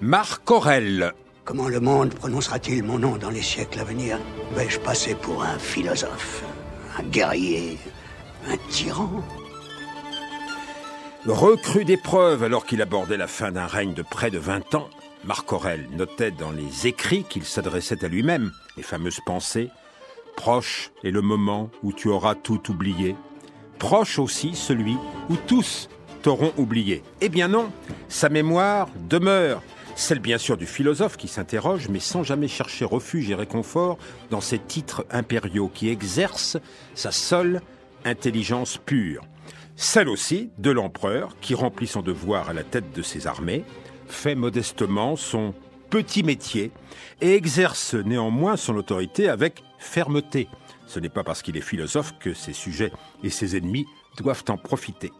Marc Aurel. Comment le monde prononcera-t-il mon nom dans les siècles à venir Vais-je passer pour un philosophe, un guerrier, un tyran Recru d'épreuves alors qu'il abordait la fin d'un règne de près de 20 ans, Marc Aurel notait dans les écrits qu'il s'adressait à lui-même les fameuses pensées Proche est le moment où tu auras tout oublié. Proche aussi celui où tous t'auront oublié. Eh bien non, sa mémoire demeure. Celle bien sûr du philosophe qui s'interroge, mais sans jamais chercher refuge et réconfort dans ses titres impériaux qui exercent sa seule intelligence pure. Celle aussi de l'empereur qui remplit son devoir à la tête de ses armées, fait modestement son petit métier et exerce néanmoins son autorité avec fermeté. Ce n'est pas parce qu'il est philosophe que ses sujets et ses ennemis doivent en profiter.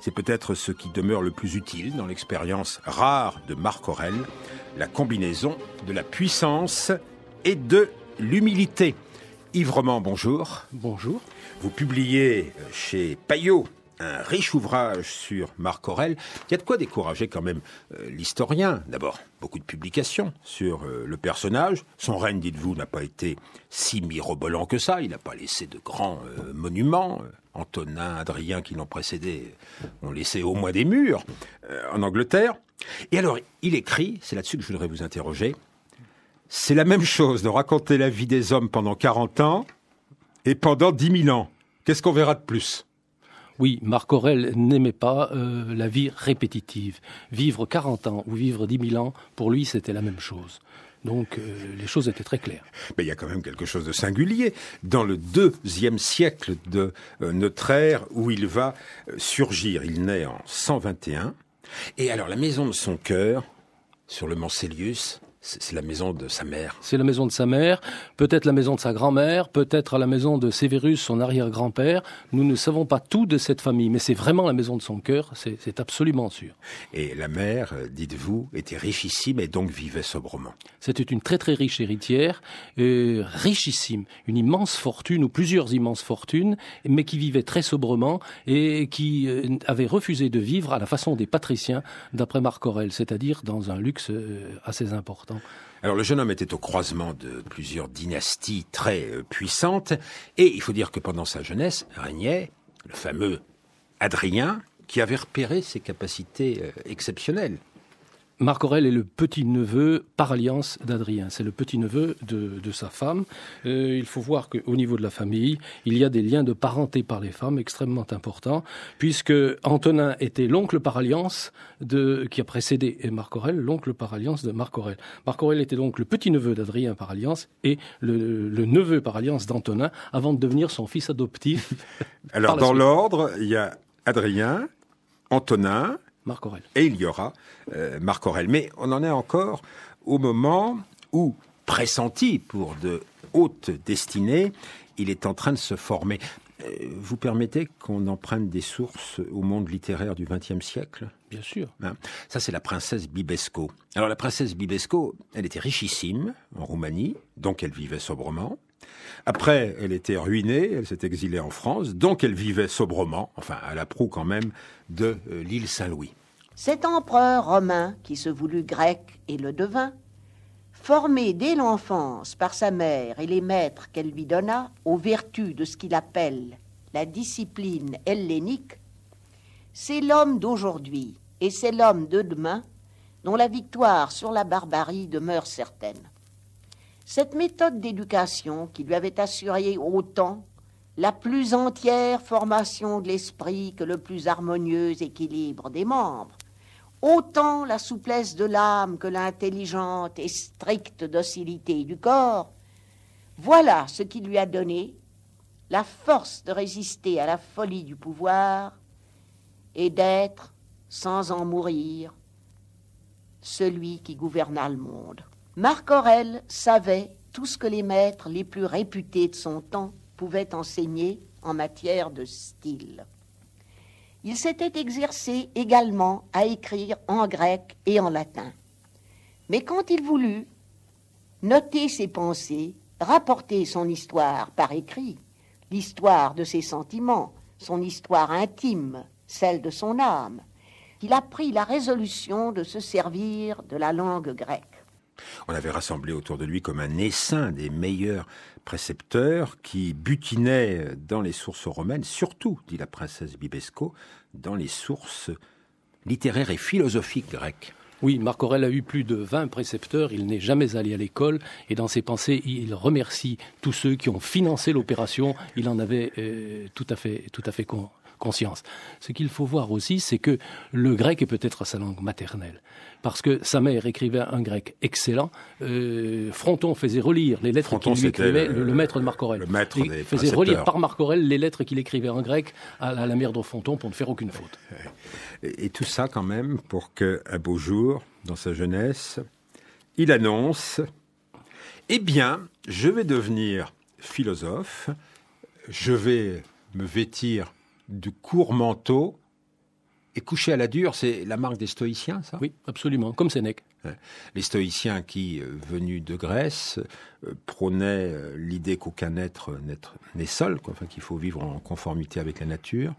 C'est peut-être ce qui demeure le plus utile dans l'expérience rare de Marc Aurel, la combinaison de la puissance et de l'humilité. Yves bonjour. Bonjour. Vous publiez chez Payot un riche ouvrage sur Marc Aurel. Il y a de quoi décourager quand même euh, l'historien. D'abord, beaucoup de publications sur euh, le personnage. Son règne, dites-vous, n'a pas été si mirobolant que ça. Il n'a pas laissé de grands euh, monuments. Antonin, Adrien qui l'ont précédé ont laissé au moins des murs en Angleterre. Et alors, il écrit, c'est là-dessus que je voudrais vous interroger, c'est la même chose de raconter la vie des hommes pendant 40 ans et pendant 10 000 ans. Qu'est-ce qu'on verra de plus oui, Marc Aurel n'aimait pas euh, la vie répétitive. Vivre 40 ans ou vivre dix mille ans, pour lui, c'était la même chose. Donc euh, les choses étaient très claires. Mais il y a quand même quelque chose de singulier dans le deuxième siècle de euh, notre ère où il va surgir. Il naît en 121. Et alors la maison de son cœur, sur le Mont c'est la maison de sa mère. C'est la maison de sa mère, peut-être la maison de sa grand-mère, peut-être la maison de Sévérus, son arrière-grand-père. Nous ne savons pas tout de cette famille, mais c'est vraiment la maison de son cœur, c'est absolument sûr. Et la mère, euh, dites-vous, était richissime et donc vivait sobrement. C'était une très très riche héritière, euh, richissime, une immense fortune ou plusieurs immenses fortunes, mais qui vivait très sobrement et qui euh, avait refusé de vivre à la façon des patriciens, d'après Marc Aurel, c'est-à-dire dans un luxe assez important. Alors le jeune homme était au croisement de plusieurs dynasties très euh, puissantes, et il faut dire que pendant sa jeunesse régnait le fameux Adrien, qui avait repéré ses capacités euh, exceptionnelles. Marc Aurel est le petit-neveu par alliance d'Adrien. C'est le petit-neveu de, sa femme. Euh, il faut voir qu'au niveau de la famille, il y a des liens de parenté par les femmes extrêmement importants, puisque Antonin était l'oncle par alliance de, qui a précédé Marc Aurel, l'oncle par alliance de Marc Aurel. Marc Aurel était donc le petit-neveu d'Adrien par alliance et le, le neveu par alliance d'Antonin avant de devenir son fils adoptif. Alors, dans l'ordre, il y a Adrien, Antonin, et il y aura euh, Marc Aurel. Mais on en est encore au moment où, pressenti pour de hautes destinées, il est en train de se former. Euh, vous permettez qu'on emprunte des sources au monde littéraire du XXe siècle Bien sûr. Hein Ça, c'est la princesse Bibesco. Alors, la princesse Bibesco, elle était richissime en Roumanie, donc elle vivait sobrement. Après, elle était ruinée, elle s'est exilée en France, donc elle vivait sobrement, enfin à la proue quand même, de euh, l'île Saint-Louis. Cet empereur romain, qui se voulut grec et le devint, formé dès l'enfance par sa mère et les maîtres qu'elle lui donna aux vertus de ce qu'il appelle la discipline hellénique, c'est l'homme d'aujourd'hui et c'est l'homme de demain dont la victoire sur la barbarie demeure certaine. Cette méthode d'éducation qui lui avait assuré autant la plus entière formation de l'esprit que le plus harmonieux équilibre des membres, autant la souplesse de l'âme que l'intelligente et stricte docilité du corps, voilà ce qui lui a donné la force de résister à la folie du pouvoir et d'être, sans en mourir, celui qui gouverna le monde. Marc Aurèle savait tout ce que les maîtres les plus réputés de son temps pouvaient enseigner en matière de style. Il s'était exercé également à écrire en grec et en latin. Mais quand il voulut noter ses pensées, rapporter son histoire par écrit, l'histoire de ses sentiments, son histoire intime, celle de son âme, il a pris la résolution de se servir de la langue grecque. On avait rassemblé autour de lui comme un essaim des meilleurs précepteurs qui butinaient dans les sources romaines, surtout, dit la princesse Bibesco, dans les sources littéraires et philosophiques grecques. Oui, Marc Aurèle a eu plus de 20 précepteurs, il n'est jamais allé à l'école, et dans ses pensées, il remercie tous ceux qui ont financé l'opération, il en avait euh, tout à fait, tout à fait conscience. Ce qu'il faut voir aussi, c'est que le grec est peut-être sa langue maternelle. Parce que sa mère écrivait un grec excellent. Euh, Fronton faisait relire les lettres qu'il écrivait, le, maître de Marc Le faisait relire par Marc les lettres qu'il écrivait en grec à, la mère de Fronton pour ne faire aucune faute. Et, tout ça quand même pour qu'un beau jour, dans sa jeunesse, il annonce Eh bien, je vais devenir philosophe, je vais me vêtir de court manteau Et couché à la dure, c'est la marque des stoïciens, ça Oui, absolument, comme Sénèque. Les stoïciens qui, euh, venus de Grèce, euh, prônaient euh, l'idée qu'aucun être n'est seul, qu'il faut vivre en conformité avec la nature.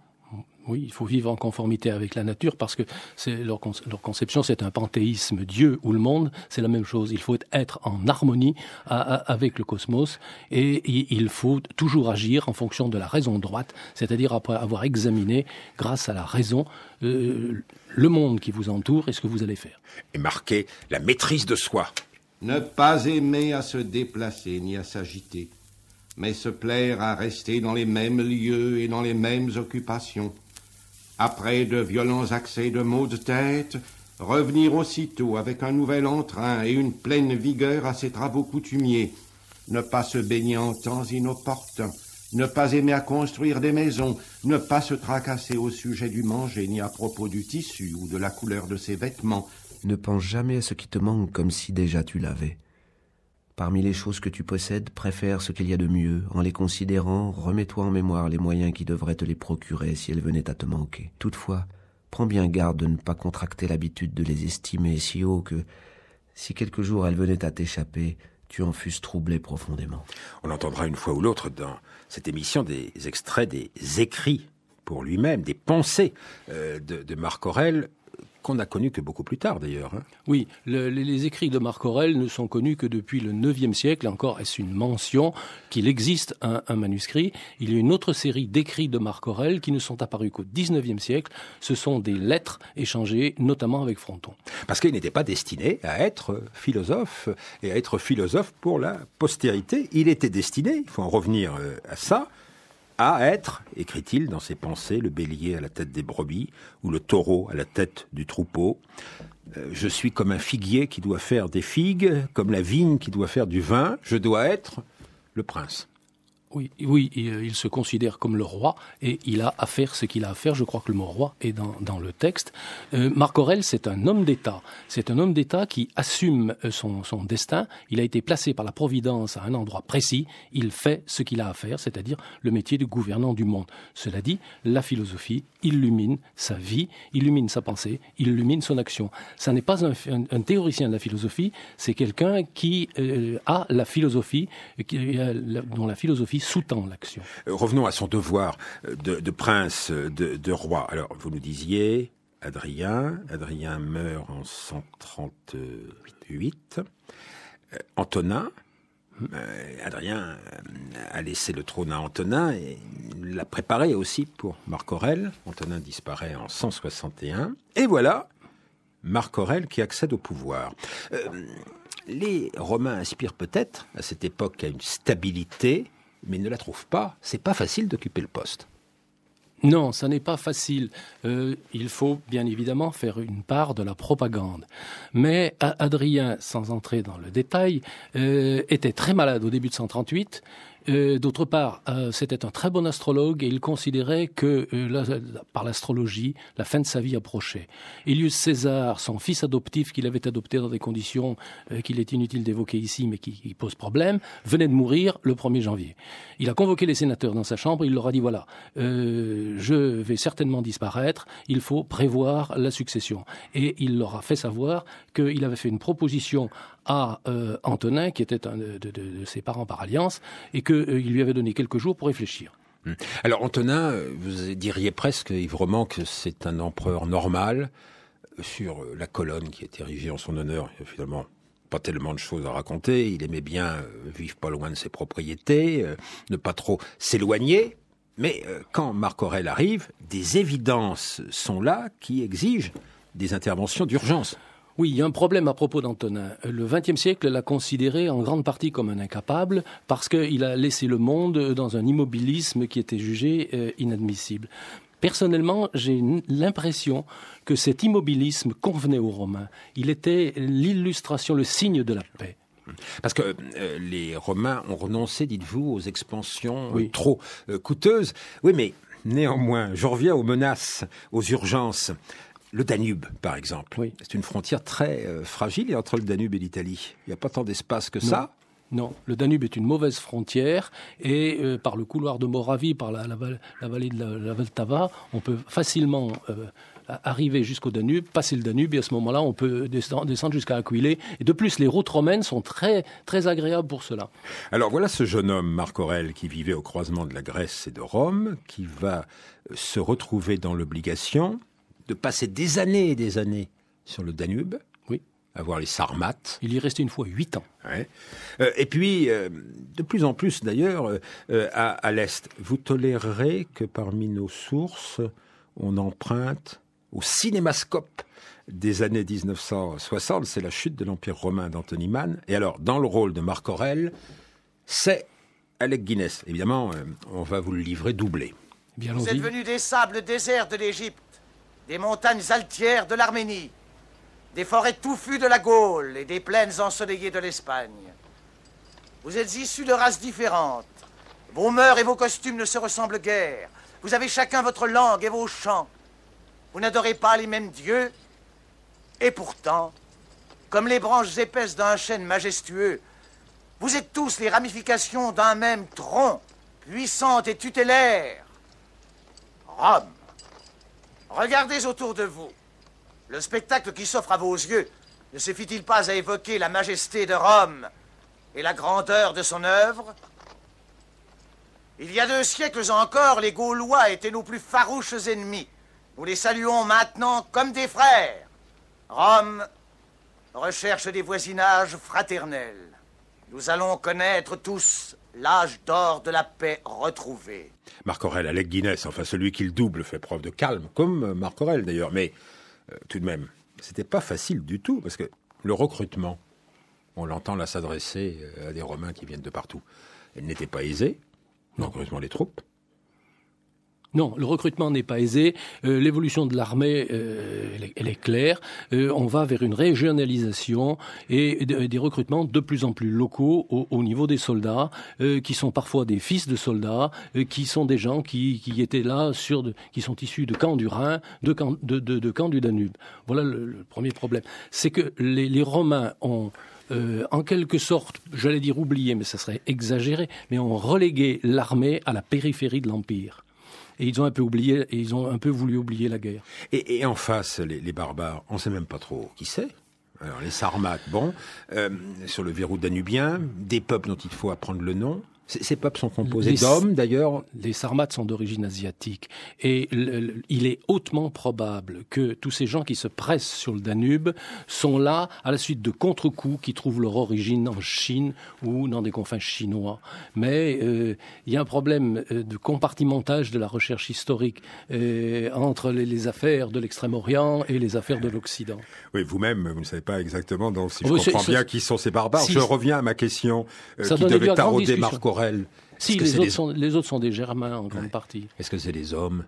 Oui, il faut vivre en conformité avec la nature parce que leur, conception, c'est un panthéisme, Dieu ou le monde, c'est la même chose. Il faut être en harmonie avec le cosmos et il faut toujours agir en fonction de la raison droite, c'est-à-dire après avoir examiné, grâce à la raison, euh, le monde qui vous entoure et ce que vous allez faire. Et marquer la maîtrise de soi. Ne pas aimer à se déplacer ni à s'agiter, mais se plaire à rester dans les mêmes lieux et dans les mêmes occupations après de violents accès de maux de tête, revenir aussitôt avec un nouvel entrain et une pleine vigueur à ses travaux coutumiers, ne pas se baigner en temps inopportun, ne pas aimer à construire des maisons, ne pas se tracasser au sujet du manger ni à propos du tissu ou de la couleur de ses vêtements. Ne pense jamais à ce qui te manque comme si déjà tu l'avais. Parmi les choses que tu possèdes, préfère ce qu'il y a de mieux. En les considérant, remets-toi en mémoire les moyens qui devraient te les procurer si elles venaient à te manquer. Toutefois, prends bien garde de ne pas contracter l'habitude de les estimer si haut que, si quelques jours elles venaient à t'échapper, tu en fusses troublé profondément. On entendra une fois ou l'autre dans cette émission des extraits des écrits pour lui-même, des pensées euh, de Marc Aurel qu'on n'a connu que beaucoup plus tard d'ailleurs. Hein. Oui, les écrits de Marc Aurèle ne sont connus que depuis le 9 siècle, encore est-ce une mention qu'il existe un, manuscrit. Il y a une autre série d'écrits de Marc Aurèle qui ne sont apparus qu'au 19 siècle, ce sont des lettres échangées notamment avec Fronton. Parce qu'il n'était pas destiné à être philosophe et à être philosophe pour la postérité, il était destiné, il faut en revenir euh, à ça, à être, écrit-il dans ses pensées, le bélier à la tête des brebis ou le taureau à la tête du troupeau. Euh, je suis comme un figuier qui doit faire des figues, comme la vigne qui doit faire du vin, je dois être le prince. Oui, euh, il, se considère comme le roi et il a à faire ce qu'il a à faire. Je crois que le mot roi est dans, le texte. Euh, Marc Aurel, c'est un homme d'État. C'est un homme d'État qui assume euh, son, destin. Il a été placé par la Providence à un endroit précis. Il fait ce qu'il a à faire, c'est-à-dire le métier de gouvernant du monde. Cela dit, la philosophie illumine sa vie, illumine sa pensée, illumine son action. Ça n'est pas un, théoricien de la philosophie, c'est quelqu'un qui a la philosophie, qui, dont la philosophie sous-tend l'action. Euh, revenons à son devoir euh, de, prince, euh, de, roi. Alors, vous nous disiez, Adrien, Adrien meurt en 138. Antonin, Adrien a laissé le trône à Antonin et l'a préparé aussi pour Marc Aurèle. Antonin disparaît en 161. Et voilà Marc Aurèle qui accède au pouvoir. les Romains aspirent peut-être à cette époque à une stabilité mais ne la trouve pas, c'est pas facile d'occuper le poste. Non, ça n'est pas facile. Euh, il faut bien évidemment faire une part de la propagande. Mais euh, Adrien, sans entrer dans le détail, euh, était très malade au début de 138 euh, d'autre part, euh, c'était un très bon astrologue et il considérait que euh, par l'astrologie, la fin de sa vie approchait. Elius César, son fils adoptif qu'il avait adopté dans des conditions qu'il est inutile d'évoquer ici mais qui, posent problème, venait de mourir le 1er janvier. Il a convoqué les sénateurs dans sa chambre, et il leur a dit voilà, je vais certainement disparaître, il faut prévoir la succession. Et il leur a fait savoir qu'il avait fait une proposition à euh, Antonin, qui était un de, ses parents par alliance, et qu'il euh, lui avait donné quelques jours pour réfléchir. Hum. Alors Antonin, euh, vous diriez presque, Yves que c'est un empereur normal sur la colonne qui est érigée en son honneur, finalement pas tellement de choses à raconter. Il aimait bien vivre pas loin de ses propriétés, ne pas trop s'éloigner. Mais quand Marc Aurèle arrive, des évidences sont là qui exigent des interventions d'urgence. Oui, il y a un problème à propos d'Antonin. Le XXe siècle l'a considéré en grande partie comme un incapable parce qu'il a laissé le monde dans un immobilisme qui était jugé euh, inadmissible. Personnellement, j'ai l'impression que cet immobilisme convenait aux Romains. Il était l'illustration, le signe de la paix. Parce que euh, les Romains ont renoncé, dites-vous, aux expansions euh, trop coûteuses. Oui, mais néanmoins, je reviens aux menaces, aux urgences le Danube, par exemple. C'est une frontière très euh, fragile entre le Danube et l'Italie. Il n'y a pas tant d'espace que ça. Non, le Danube est une mauvaise frontière et euh, par le couloir de Moravie, par la, vallée de la, Valtava, on peut facilement euh, arriver jusqu'au Danube, passer le Danube et à ce moment-là, on peut descendre jusqu'à Aquilée. Et de plus, les routes romaines sont très, très agréables pour cela. Alors voilà ce jeune homme, Marc Aurel, qui vivait au croisement de la Grèce et de Rome, qui va se retrouver dans l'obligation de passer des années et des années sur le Danube, oui. à voir les Sarmates. Il y restait une fois huit ans. Euh, et puis, euh, de plus en plus d'ailleurs, euh, à, l'Est, vous tolérerez que parmi nos sources, on emprunte au cinémascope des années 1960, c'est la chute de l'Empire romain d'Anthony Mann. Et alors, dans le rôle de Marc Aurel, c'est Alec Guinness. Évidemment, on va vous le livrer doublé. Eh bien vous êtes venu des sables déserts de l'Égypte des montagnes altières de l'Arménie, des forêts touffues de la Gaule et des plaines ensoleillées de l'Espagne. Vous êtes issus de races différentes. Vos mœurs et vos costumes ne se ressemblent guère. Vous avez chacun votre langue et vos chants. Vous n'adorez pas les mêmes dieux. Et pourtant, comme les branches épaisses d'un chêne majestueux, vous êtes tous les ramifications d'un même tronc, puissante et tutélaire. Rome. Regardez autour de vous. Le spectacle qui s'offre à vos yeux ne suffit-il pas à évoquer la majesté de Rome et la grandeur de son œuvre Il y a deux siècles encore, les Gaulois étaient nos plus farouches ennemis. Nous les saluons maintenant comme des frères. Rome recherche des voisinages fraternels. Nous allons connaître tous l'âge d'or de la paix retrouvé. Marc Aurel, Alec Guinness, enfin celui qu'il double fait preuve de calme, comme euh, Marc Aurel d'ailleurs, mais euh, tout de même, c'était pas facile du tout, parce que le recrutement, on l'entend là s'adresser euh, à des Romains qui viennent de partout, elle n'était pas aisée, le les troupes, non, le recrutement n'est pas aisé. Euh, l'évolution de l'armée, euh, elle, est claire. Euh, on va vers une régionalisation et des recrutements de plus en plus locaux au, niveau des soldats, qui sont parfois des fils de soldats, qui sont des gens qui, étaient là, sur qui sont issus de camps du Rhin, de camps, du Danube. Voilà le, premier problème. C'est que les, Romains ont... en quelque sorte, j'allais dire oublié, mais ça serait exagéré, mais ont relégué l'armée à la périphérie de l'Empire et ils ont un peu oublié, et ils ont un peu voulu oublier la guerre. Et, en face, les, barbares, on ne sait même pas trop qui c'est. Alors les Sarmates, bon, euh, sur le verrou danubien, des peuples dont il faut apprendre le nom, ces peuples sont composés d'hommes, d'ailleurs. Les Sarmates sont d'origine asiatique. Et il est hautement probable que tous ces gens qui se pressent sur le Danube sont là à la suite de contre-coups qui trouvent leur origine en Chine ou dans des confins chinois. Mais euh, il y a un problème euh, de compartimentage de la recherche historique euh, entre les, affaires de l'Extrême-Orient et les affaires de l'Occident. Oui, vous-même, vous ne savez pas exactement, donc si je comprends bien qui sont ces barbares. je reviens à ma question qui devait tarauder Marco si, les autres, sont, des Germains en grande partie. Est-ce que c'est des hommes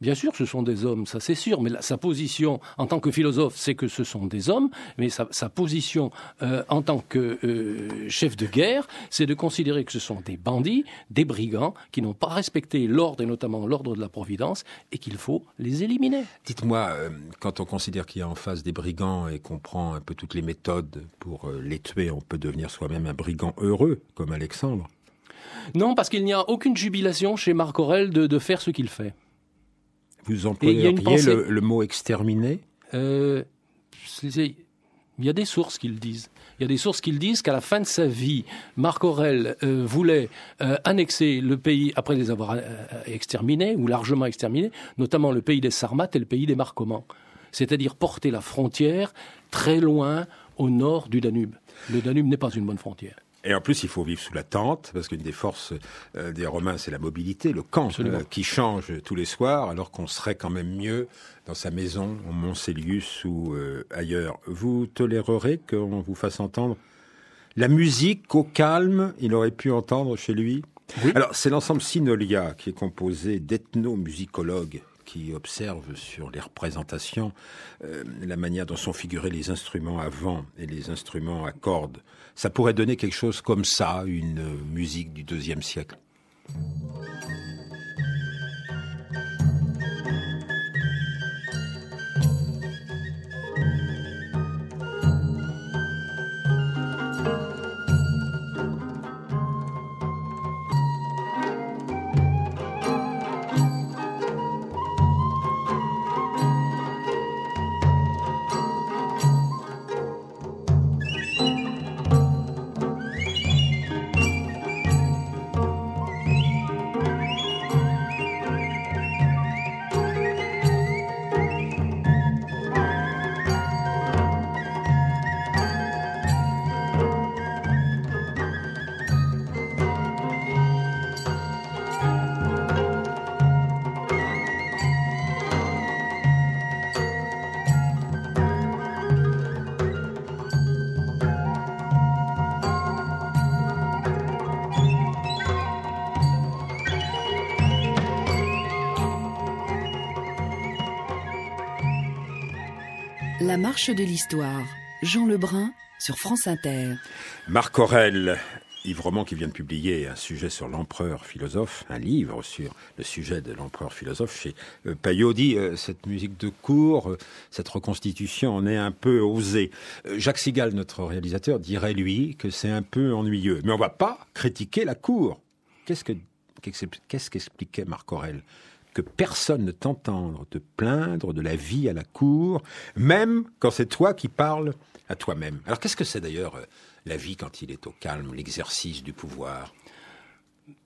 Bien sûr, ce sont des hommes, ça c'est sûr, mais sa position en tant que philosophe, c'est que ce sont des hommes, mais sa, position euh, en tant que euh, chef de guerre, c'est de considérer que ce sont des bandits, des brigands, qui n'ont pas respecté l'ordre, et notamment l'ordre de la Providence, et qu'il faut les éliminer. Dites-moi, euh, quand on considère qu'il y a en face des brigands et qu'on prend un peu toutes les méthodes pour les tuer, on peut devenir soi-même un brigand heureux, comme Alexandre non, parce qu'il n'y a aucune jubilation chez Marc Aurel de, faire ce qu'il fait. Vous employez le, mot exterminé euh, Il y a des sources qui le disent. Il y a des sources qui le disent qu'à la fin de sa vie, Marc Aurel euh, voulait euh, annexer le pays après les avoir exterminés, ou largement exterminés, notamment le pays des Sarmates et le pays des Marcomans. C'est-à-dire porter la frontière très loin au nord du Danube. Le Danube n'est pas une bonne frontière. Et en plus, il faut vivre sous la tente, parce qu'une des forces euh, des Romains, c'est la mobilité, le camp, euh, qui change tous les soirs, alors qu'on serait quand même mieux dans sa maison, en Montcellius ou euh, ailleurs. Vous tolérerez qu'on vous fasse entendre la musique au calme, il aurait pu entendre chez lui Alors, c'est l'ensemble Sinolia qui est composé d'ethnomusicologues qui observe sur les représentations euh, la manière dont sont figurés les instruments à vent et les instruments à cordes, ça pourrait donner quelque chose comme ça, une musique du deuxième siècle. La marche de l'histoire. Jean Lebrun sur France Inter. Marc Aurel, livre Roman qui vient de publier un sujet sur l'empereur philosophe, un livre sur le sujet de l'empereur philosophe chez euh, Payot, dit euh, cette musique de cour, euh, cette reconstitution en est un peu osée. Jacques Sigal, notre réalisateur, dirait lui que c'est un peu ennuyeux. Mais on va pas critiquer la cour. Qu'est-ce qu'est-ce qu'expliquait Marc Aurel que personne ne t'entende te plaindre de la vie à la cour, même quand c'est toi qui parles à toi-même. Alors qu'est-ce que c'est d'ailleurs euh, la vie quand il est au calme, l'exercice du pouvoir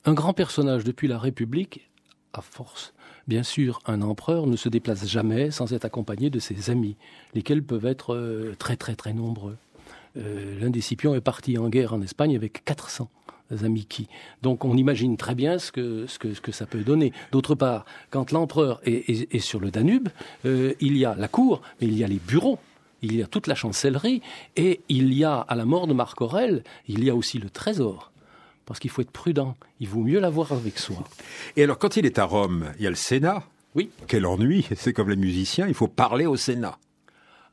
Un grand personnage depuis la République, à force Bien sûr, un empereur ne se déplace jamais sans être accompagné de ses amis, lesquels peuvent être euh, très très très nombreux. Euh, l'un des Scipions est parti en guerre en Espagne avec 400. Zamiki. Donc on imagine très bien ce que, ce ce que ça peut donner. D'autre part, quand l'empereur est, sur le Danube, euh, il y a la cour, mais il y a les bureaux il y a toute la chancellerie, et il y a, à la mort de Marc Aurel, il y a aussi le trésor. Parce qu'il faut être prudent, il vaut mieux l'avoir avec soi. Et alors, quand il est à Rome, il y a le Sénat. Oui. Quel ennui, c'est comme les musiciens, il faut parler au Sénat.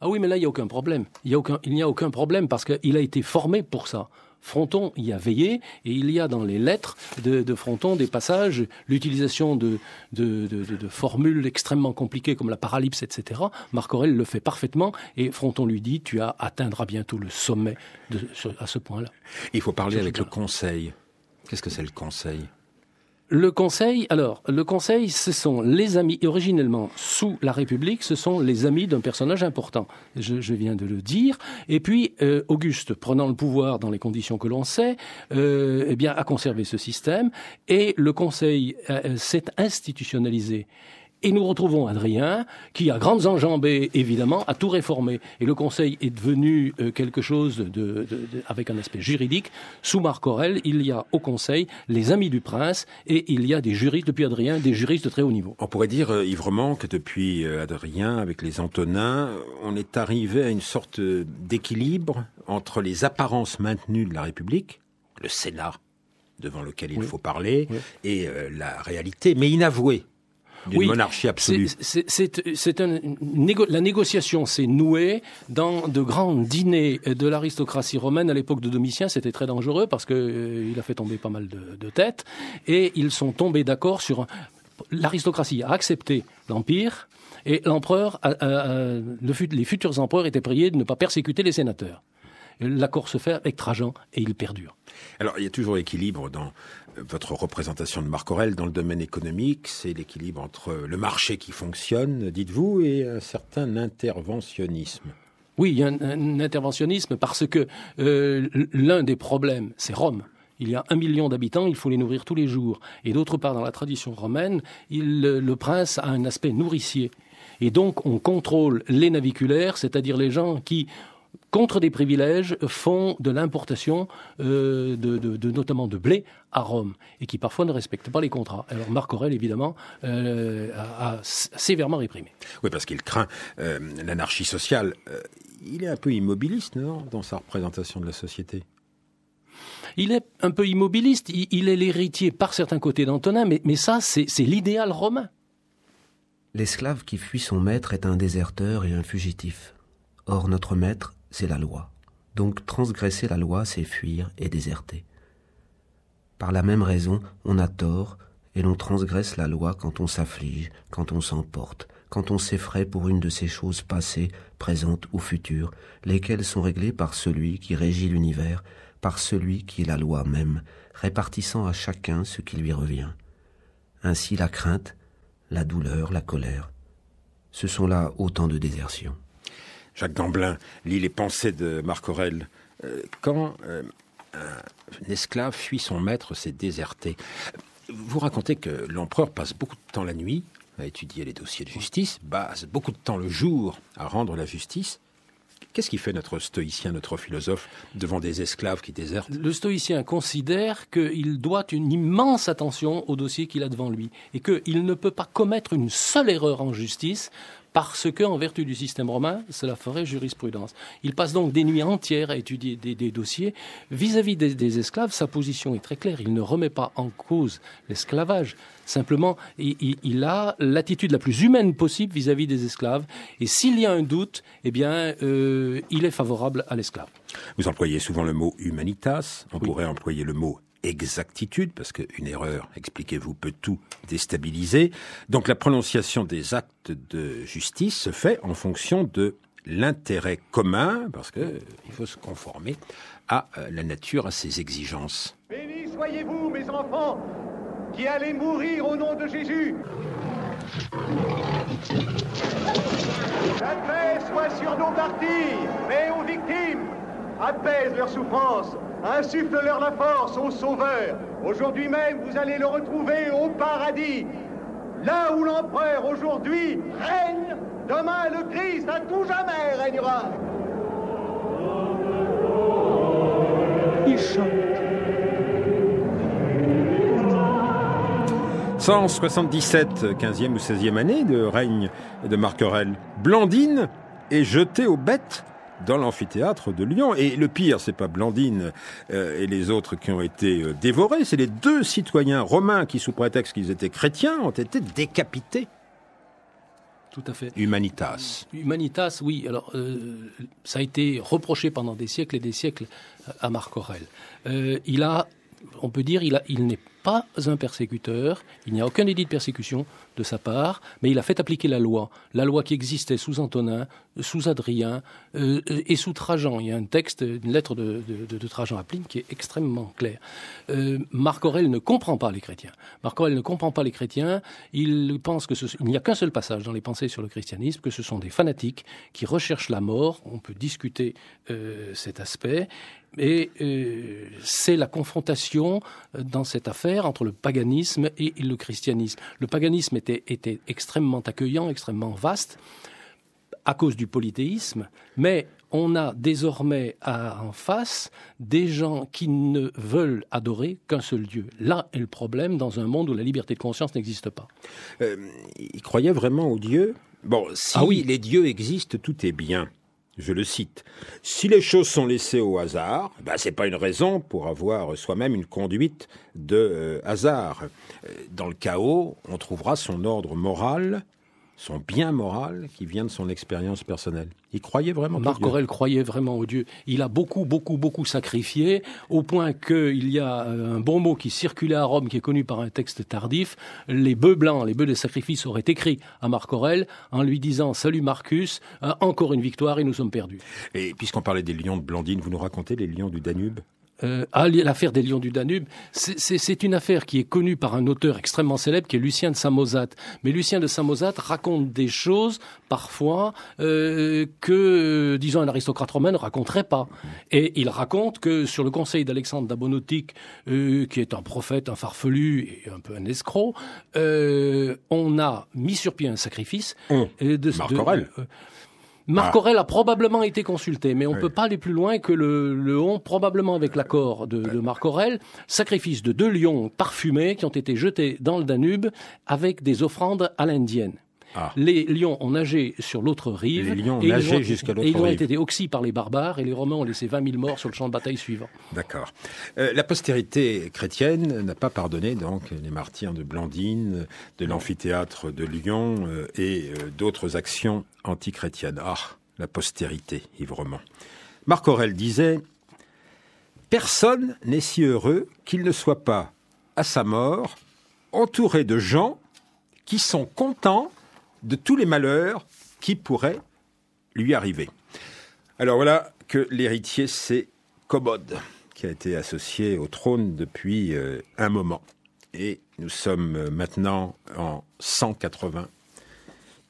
Ah oui, mais là, il n'y a aucun problème. Il n'y a, aucun problème parce qu'il a été formé pour ça. Fronton y a veillé et il y a dans les lettres de, Fronton des passages, l'utilisation de, formules extrêmement compliquées comme la paralypse, etc. Marc Aurel le fait parfaitement et Fronton lui dit tu atteindras bientôt le sommet à ce point-là. Il faut parler avec le conseil. Qu'est-ce que c'est le conseil le Conseil, alors, le Conseil, ce sont les amis, originellement, sous la République, ce sont les amis d'un personnage important. Je, viens de le dire. Et puis, euh, Auguste, prenant le pouvoir dans les conditions que l'on sait, euh, eh bien, a conservé ce système. Et le Conseil euh, euh, s'est institutionnalisé. Et nous retrouvons Adrien, qui, a grandes enjambées, évidemment, a tout réformé. Et le Conseil est devenu euh, quelque chose de, avec un aspect juridique. Sous Marc Aurel, il y a au Conseil les amis du prince et il y a des juristes, depuis Adrien, des juristes de très haut niveau. On pourrait dire, euh, ivrement que depuis euh, Adrien, avec les Antonins, on est arrivé à une sorte d'équilibre entre les apparences maintenues de la République, le Sénat, devant lequel il faut parler, et la réalité, mais inavouée, oui, C'est la négociation s'est nouée dans de grands dîners de l'aristocratie romaine à l'époque de Domitien. C'était très dangereux parce qu'il euh, a fait tomber pas mal de, têtes et ils sont tombés d'accord sur l'aristocratie a accepté l'empire et l'empereur, les futurs empereurs étaient priés de ne pas persécuter les sénateurs. L'accord se fait avec Trajan et il perdure. Alors, il y a toujours équilibre dans euh, votre représentation de Marc Aurel dans le domaine économique. C'est l'équilibre entre le marché qui fonctionne, dites-vous, et un certain interventionnisme. Oui, il y a un, interventionnisme parce que euh, l'un des problèmes, c'est Rome. Il y a un million d'habitants, il faut les nourrir tous les jours. Et d'autre part, dans la tradition romaine, le prince a un aspect nourricier. Et donc, on contrôle les naviculaires, c'est-à-dire les gens qui contre des privilèges, font de l'importation euh, de, notamment de blé à Rome et qui parfois ne respectent pas les contrats. Alors Marc Aurel, évidemment, euh, a, sévèrement réprimé. Oui, parce qu'il craint euh, l'anarchie sociale. il est un peu immobiliste, non, dans sa représentation de la société il est un peu immobiliste, il, est l'héritier par certains côtés d'Antonin, mais, mais ça, c'est l'idéal romain. L'esclave qui fuit son maître est un déserteur et un fugitif. Or notre maître c'est la loi. Donc transgresser la loi, c'est fuir et déserter. Par la même raison, on a tort et l'on transgresse la loi quand on s'afflige, quand on s'emporte, quand on s'effraie pour une de ces choses passées, présentes ou futures, lesquelles sont réglées par celui qui régit l'univers, par celui qui est la loi même, répartissant à chacun ce qui lui revient. Ainsi la crainte, la douleur, la colère, ce sont là autant de désertions. Jacques Gamblin lit les pensées de Marc Aurel. Euh, quand euh, un esclave fuit son maître, c'est déserté. Vous racontez que l'empereur passe beaucoup de temps la nuit à étudier les dossiers de justice, passe beaucoup de temps le jour à rendre la justice. Qu'est-ce qui fait notre stoïcien, notre philosophe, devant des esclaves qui désertent Le stoïcien considère qu'il doit une immense attention au dossier qu'il a devant lui et qu'il ne peut pas commettre une seule erreur en justice parce que, en vertu du système romain, cela ferait jurisprudence. Il passe donc des nuits entières à étudier des, dossiers. Vis-à-vis des, esclaves, sa position est très claire. Il ne remet pas en cause l'esclavage. Simplement, il, il, a l'attitude la plus humaine possible vis-à-vis des esclaves. Et s'il y a un doute, eh bien, euh, il est favorable à l'esclave. Vous employez souvent le mot humanitas. On pourrait employer le mot exactitude, parce qu'une erreur, expliquez-vous, peut tout déstabiliser. Donc la prononciation des actes de justice se fait en fonction de l'intérêt commun, parce qu'il faut se conformer à euh, la nature, à ses exigences. Béni soyez-vous, mes enfants, qui allez mourir au nom de Jésus. La paix soit sur nos partis, mais aux victimes, apaise leurs souffrances Insuffle-leur la force, ô Sauveur. Aujourd'hui même, vous allez le retrouver au paradis. Là où l'empereur aujourd'hui règne, demain le Christ à tout jamais régnera. Il chante. 177, 15e ou 16e année de règne de Marquerel, Blandine est jetée aux bêtes dans l'amphithéâtre de Lyon. Et le pire, c'est pas Blandine euh, et les autres qui ont été euh, dévorés, c'est les deux citoyens romains qui, sous prétexte qu'ils étaient chrétiens, ont été décapités. Tout à fait. Humanitas. Humanitas, oui. Alors, euh, ça a été reproché pendant des siècles et des siècles à Marc Aurèle. il a, on peut dire, il, n'est il n'est pas un persécuteur, il n'y a aucun édit de persécution de sa part, mais il a fait appliquer la loi, la loi qui existait sous Antonin, sous Adrien euh, et sous Trajan. Il y a un texte, une lettre de, Trajan à Pline qui est extrêmement claire. Euh, Marc Aurel ne comprend pas les chrétiens. Marc Aurèle ne comprend pas les chrétiens. Il pense que n'y a qu'un seul passage dans les pensées sur le christianisme, que ce sont des fanatiques qui recherchent la mort. On peut discuter euh, cet aspect. Et c'est la confrontation dans cette affaire entre le paganisme et le christianisme. Le paganisme était, était extrêmement accueillant, extrêmement vaste, à cause du polythéisme, mais on a désormais en face des gens qui ne veulent adorer qu'un seul Dieu. Là est le problème dans un monde où la liberté de conscience n'existe pas. Il euh, ils croyaient vraiment aux dieux Bon, si ah oui. les dieux existent, tout est bien. Je le cite. Si les choses sont laissées au hasard, ben, ce n'est pas une raison pour avoir soi-même une conduite de euh, hasard. Euh, dans le chaos, on trouvera son ordre moral son bien moral qui vient de son expérience personnelle. Il croyait vraiment. Marc Aurel croyait vraiment au Dieu. Il a beaucoup, beaucoup, beaucoup sacrifié, au point qu'il y a euh, un bon mot qui circulait à Rome, qui est connu par un texte tardif. Les bœufs blancs, les bœufs de sacrifice auraient écrit à Marc Aurel en lui disant Salut Marcus, euh, encore une victoire et nous sommes perdus. Et puisqu'on parlait des lions de Blandine, vous nous racontez les lions du Danube euh, l'affaire des Lions du Danube, c'est une affaire qui est connue par un auteur extrêmement célèbre qui est Lucien de Samosate. Mais Lucien de Samosate raconte des choses parfois euh, que, disons, un aristocrate romain ne raconterait pas. Et il raconte que sur le conseil d'Alexandre d'Abonotique, euh, qui est un prophète, un farfelu et un peu un escroc, on a mis sur pied un sacrifice. Hum. De, Marc Marc ah. Aurel a probablement été consulté, mais on ne peut pas aller plus loin que le, le on, probablement avec l'accord de, de, Marc Aurel, sacrifice de deux lions parfumés qui ont été jetés dans le Danube avec des offrandes à l'indienne. Ah. Les lions ont nagé sur l'autre rive. Les ont Et ils ont été oxy par les barbares et les Romains ont laissé 20 000 morts sur le champ de bataille suivant. D'accord. Euh, la postérité chrétienne n'a pas pardonné donc les martyrs de Blandine, de l'amphithéâtre de Lyon euh, et euh, d'autres actions antichrétiennes. Ah, la postérité, ivrement. Marc Aurel disait Personne n'est si heureux qu'il ne soit pas, à sa mort, entouré de gens qui sont contents de tous les malheurs qui pourraient lui arriver. Alors voilà que l'héritier, c'est Commode, qui a été associé au trône depuis euh, un moment. Et nous sommes maintenant en 180.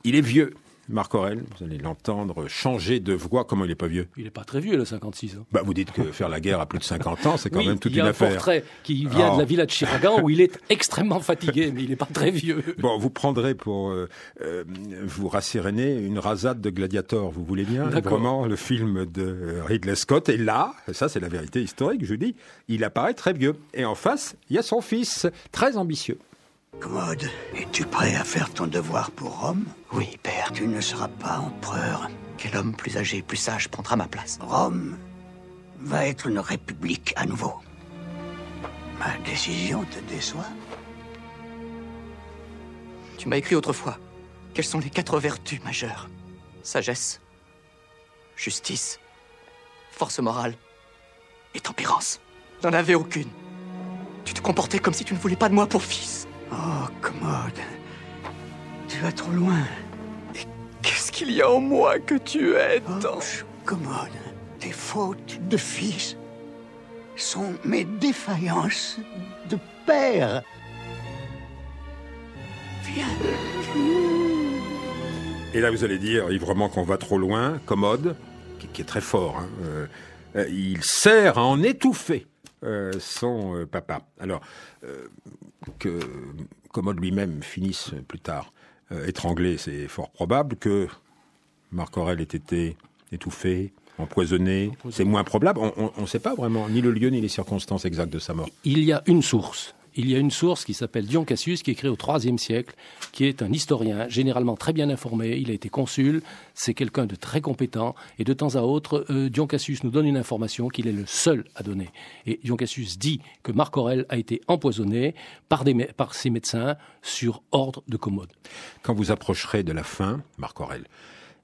Il est vieux, Marc Aurel, vous allez l'entendre changer de voix. Comment il n'est pas vieux Il n'est pas très vieux, il a 56 ans. Bah, vous dites que faire la guerre à plus de 50 ans, c'est quand même toute une affaire. Il y a un portrait qui vient de la oh. villa de Chiragan où il est extrêmement fatigué, mais il n'est pas très vieux. Bon, vous prendrez pour euh, euh, vous rasséréner une rasade de Gladiator, vous voulez bien Vraiment, le film de Ridley Scott. Et là, ça c'est la vérité historique, je dis, il apparaît très vieux. Et en face, il y a son fils, très ambitieux. Commode, es-tu prêt à faire ton devoir pour Rome Oui, père. Tu ne seras pas empereur. Quel homme plus âgé, et plus sage prendra ma place Rome va être une république à nouveau. Ma décision te déçoit Tu m'as écrit autrefois. Quelles sont les quatre vertus majeures Sagesse, justice, force morale et tempérance. N'en avais aucune. Tu te comportais comme si tu ne voulais pas de moi pour fils. Oh, commode. Tu vas trop loin. Qu'est-ce qu'il y a en moi que tu aides oh, Commode, tes fautes de fils sont mes défaillances de père. Viens. Et là, vous allez dire ivrement qu'on va trop loin, commode, qui, est très fort. Hein, euh, euh, il sert à en étouffer. Euh, — Sans euh, papa. Alors, euh, que Commode lui-même finisse plus tard étranglé, c'est fort probable. Que Marc Aurel ait été étouffé, empoisonné. c'est moins probable. On ne sait pas vraiment ni le lieu ni les circonstances exactes de sa mort. Il y a une source il y a une source qui s'appelle Dion Cassius, qui écrit au IIIe siècle, qui est un historien généralement très bien informé. Il a été consul, c'est quelqu'un de très compétent. Et de temps à autre, euh, Dion Cassius nous donne une information qu'il est le seul à donner. Et Dion Cassius dit que Marc Aurel a été empoisonné par, ses médecins sur ordre de Commode. Quand vous approcherez de la fin, Marc Aurel,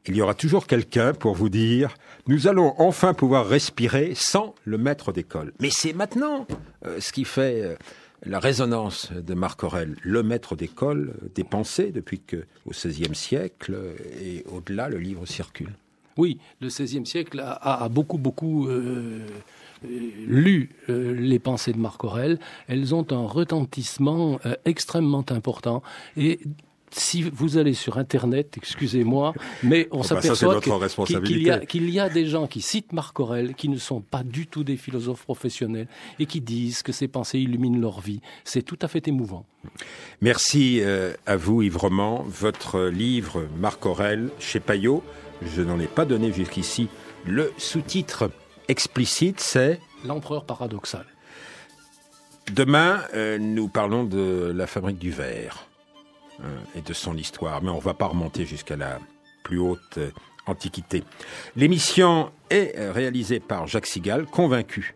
il y aura toujours quelqu'un pour vous dire nous allons enfin pouvoir respirer sans le maître d'école. Mais c'est maintenant euh, ce qui fait euh, la résonance de Marc Aurèle, le maître d'école euh, des pensées depuis que, au XVIe siècle euh, et au-delà, le livre circule. Oui, le XVIe siècle a, beaucoup, beaucoup euh, lu les pensées de Marc Aurèle. Elles ont un retentissement extrêmement important et si vous allez sur Internet, excusez-moi, mais on ah bah, s'aperçoit qu'il y, a des gens qui citent Marc Aurèle, qui ne sont pas du tout des philosophes professionnels et qui disent que ces pensées illuminent leur vie. C'est tout à fait émouvant. Merci euh, à vous, Yves Roman. Votre livre Marc Aurèle chez Payot, je n'en ai pas donné jusqu'ici le sous-titre explicite, c'est L'empereur paradoxal. Demain, euh, nous parlons de la fabrique du verre. Euh, et de son histoire. Mais on ne va pas remonter jusqu'à la plus haute euh, antiquité. L'émission est euh, réalisée par Jacques Sigal, convaincu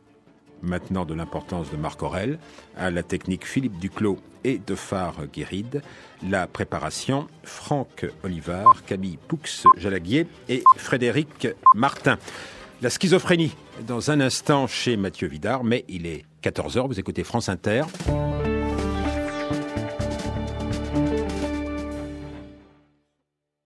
maintenant de l'importance de Marc Aurel, à la technique Philippe Duclos et de Phare Guéride, la préparation Franck Olivard, Camille Poux-Jalaguier et Frédéric Martin. La schizophrénie, dans un instant chez Mathieu Vidard, mais il est 14h, vous écoutez France Inter.